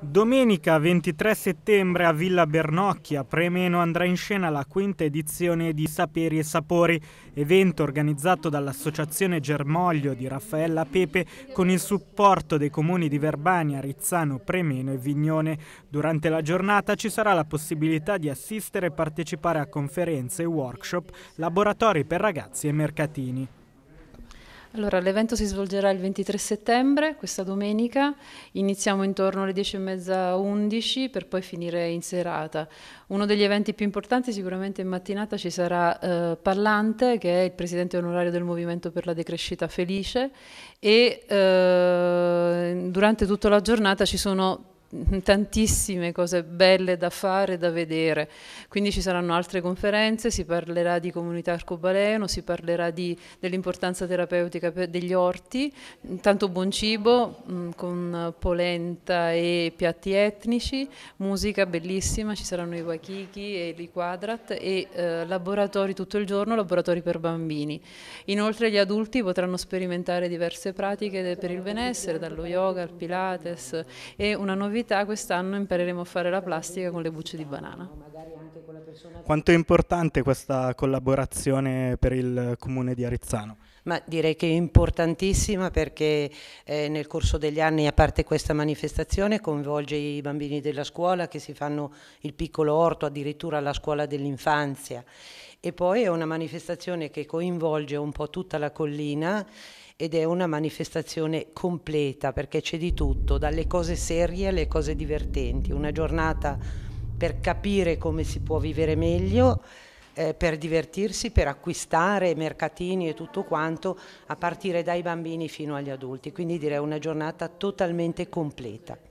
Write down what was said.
Domenica 23 settembre a Villa Bernocchia, Premeno andrà in scena la quinta edizione di Saperi e Sapori, evento organizzato dall'Associazione Germoglio di Raffaella Pepe con il supporto dei comuni di Verbania, Rizzano, Premeno e Vignone. Durante la giornata ci sarà la possibilità di assistere e partecipare a conferenze, workshop, laboratori per ragazzi e mercatini. Allora, l'evento si svolgerà il 23 settembre, questa domenica, iniziamo intorno alle 10.30-11 per poi finire in serata. Uno degli eventi più importanti sicuramente in mattinata ci sarà eh, Parlante, che è il presidente onorario del Movimento per la Decrescita Felice e eh, durante tutta la giornata ci sono tantissime cose belle da fare, da vedere. Quindi ci saranno altre conferenze, si parlerà di comunità arcobaleno, si parlerà dell'importanza terapeutica degli orti, tanto buon cibo mm, con polenta e piatti etnici, musica bellissima, ci saranno i wakiki e i quadrat e eh, laboratori tutto il giorno, laboratori per bambini. Inoltre gli adulti potranno sperimentare diverse pratiche per il benessere, dallo yoga al pilates e una novità attività quest'anno impareremo a fare la plastica con le bucce di banana. Quanto è importante questa collaborazione per il comune di Arizzano? Ma direi che è importantissima perché eh, nel corso degli anni, a parte questa manifestazione, coinvolge i bambini della scuola che si fanno il piccolo orto, addirittura la scuola dell'infanzia. E poi è una manifestazione che coinvolge un po' tutta la collina ed è una manifestazione completa perché c'è di tutto, dalle cose serie alle cose divertenti, una giornata per capire come si può vivere meglio, eh, per divertirsi, per acquistare mercatini e tutto quanto, a partire dai bambini fino agli adulti, quindi direi una giornata totalmente completa.